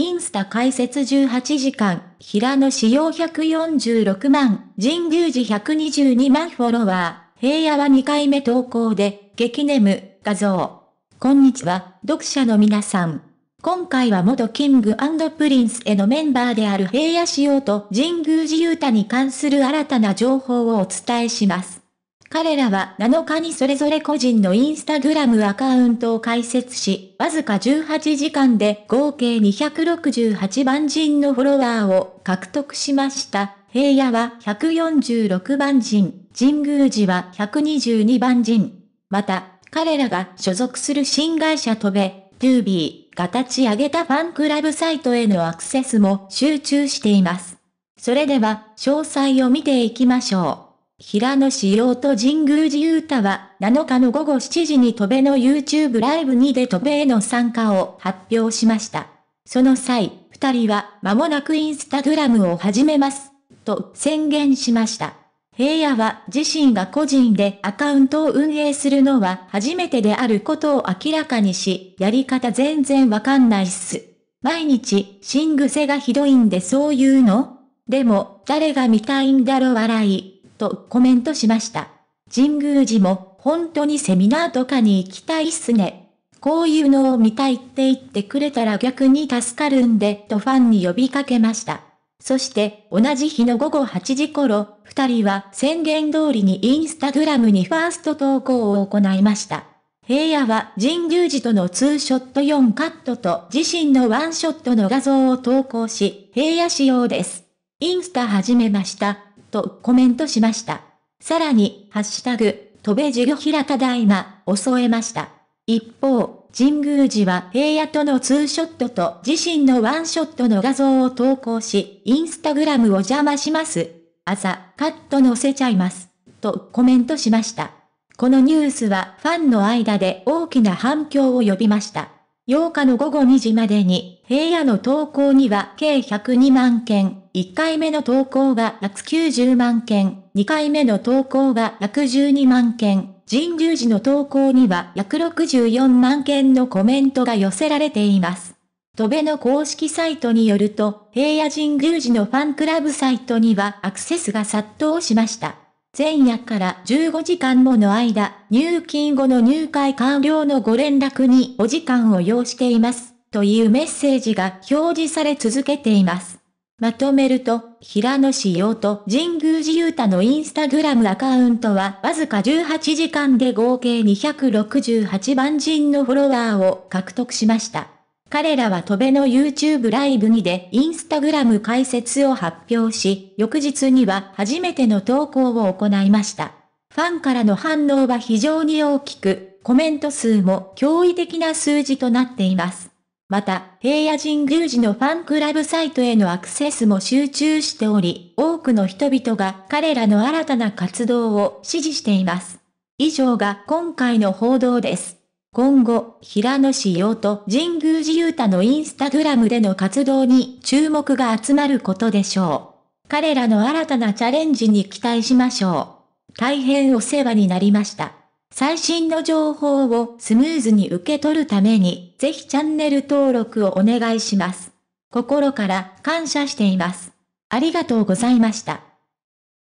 インスタ開設18時間、平野紫耀146万、神宮寺122万フォロワー、平野は2回目投稿で、激ネム、画像。こんにちは、読者の皆さん。今回は元キングプリンスへのメンバーである平野仕様と神宮寺勇太に関する新たな情報をお伝えします。彼らは7日にそれぞれ個人のインスタグラムアカウントを開設し、わずか18時間で合計268万人のフォロワーを獲得しました。平野は146番人、神宮寺は122番人。また、彼らが所属する新会社トベ、トゥービーが立ち上げたファンクラブサイトへのアクセスも集中しています。それでは、詳細を見ていきましょう。平野紫耀と神宮寺勇太は7日の午後7時に戸辺の YouTube ライブにで戸辺への参加を発表しました。その際、二人は間もなくインスタグラムを始めます、と宣言しました。平野は自身が個人でアカウントを運営するのは初めてであることを明らかにし、やり方全然わかんないっす。毎日、新癖がひどいんでそういうのでも、誰が見たいんだろ笑い。とコメントしました。神宮寺も本当にセミナーとかに行きたいっすね。こういうのを見たいって言ってくれたら逆に助かるんでとファンに呼びかけました。そして同じ日の午後8時頃、二人は宣言通りにインスタグラムにファースト投稿を行いました。平野は神宮寺とのツーショット4カットと自身のワンショットの画像を投稿し、平野仕様です。インスタ始めました。とコメントしました。さらに、ハッシュタグ、飛べ授業ひらかだいま、を添えました。一方、神宮寺は平野とのツーショットと自身のワンショットの画像を投稿し、インスタグラムを邪魔します。朝、カット載せちゃいます。とコメントしました。このニュースはファンの間で大きな反響を呼びました。8日の午後2時までに、平野の投稿には計102万件、1回目の投稿は190万件、2回目の投稿は112万件、神宮寺の投稿には約6 4万件のコメントが寄せられています。戸部の公式サイトによると、平野神宮寺のファンクラブサイトにはアクセスが殺到しました。前夜から15時間もの間、入金後の入会完了のご連絡にお時間を要しています、というメッセージが表示され続けています。まとめると、平野志陽と神宮寺勇太のインスタグラムアカウントはわずか18時間で合計268万人のフォロワーを獲得しました。彼らは戸辺の YouTube ライブにでインスタグラム開設を発表し、翌日には初めての投稿を行いました。ファンからの反応は非常に大きく、コメント数も驚異的な数字となっています。また、平野神宮寺のファンクラブサイトへのアクセスも集中しており、多くの人々が彼らの新たな活動を支持しています。以上が今回の報道です。今後、平野紫陽と神宮寺勇太のインスタグラムでの活動に注目が集まることでしょう。彼らの新たなチャレンジに期待しましょう。大変お世話になりました。最新の情報をスムーズに受け取るために、ぜひチャンネル登録をお願いします。心から感謝しています。ありがとうございました。